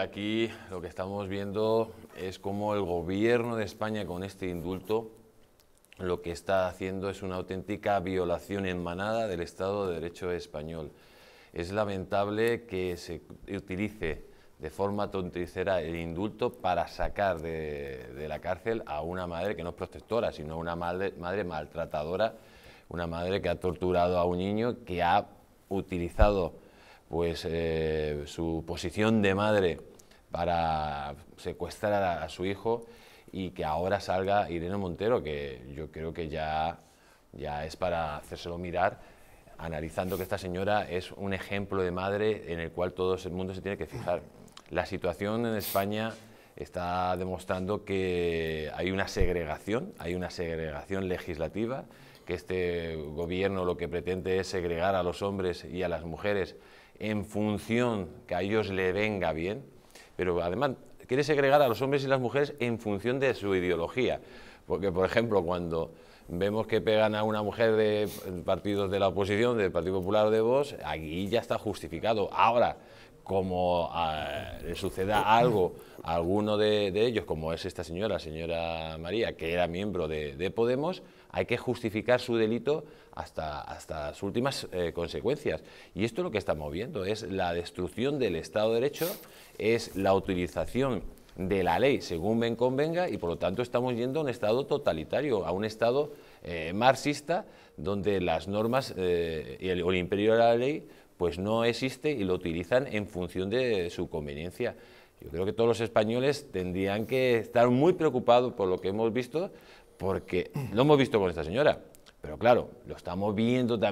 Aquí lo que estamos viendo es cómo el gobierno de España con este indulto lo que está haciendo es una auténtica violación en del Estado de Derecho español. Es lamentable que se utilice de forma tonticera el indulto para sacar de, la cárcel a una madre que no es protectora, sino una madre maltratadora, una madre que ha torturado a un niño, que ha utilizado pues eh, su posición de madre para secuestrar a, su hijo y que ahora salga Irene Montero, que yo creo que ya, ya es para hacérselo mirar, analizando que esta señora es un ejemplo de madre en el cual todo el mundo se tiene que fijar. La situación en España está demostrando que hay una segregación, hay una segregación legislativa, que este gobierno lo que pretende es segregar a los hombres y a las mujeres en función que a ellos le venga bien, pero además quiere segregar a los hombres y las mujeres en función de su ideología. Porque, por ejemplo, cuando vemos que pegan a una mujer de partidos de la oposición, del Partido Popular o de Vox, ahí ya está justificado. Ahora, como ah, le suceda algo a alguno de, ellos, como es esta señora, señora María, que era miembro de, Podemos, hay que justificar su delito hasta, hasta sus últimas eh, consecuencias. Y esto es lo que estamos viendo, es la destrucción del Estado de Derecho, es la utilización de la ley según me convenga y por lo tanto estamos yendo a un Estado totalitario, a un Estado eh, marxista donde las normas eh, o el imperio de la ley pues no existe y lo utilizan en función de su conveniencia. Yo creo que todos los españoles tendrían que estar muy preocupados por lo que hemos visto, porque lo hemos visto con esta señora, pero claro, lo estamos viendo también.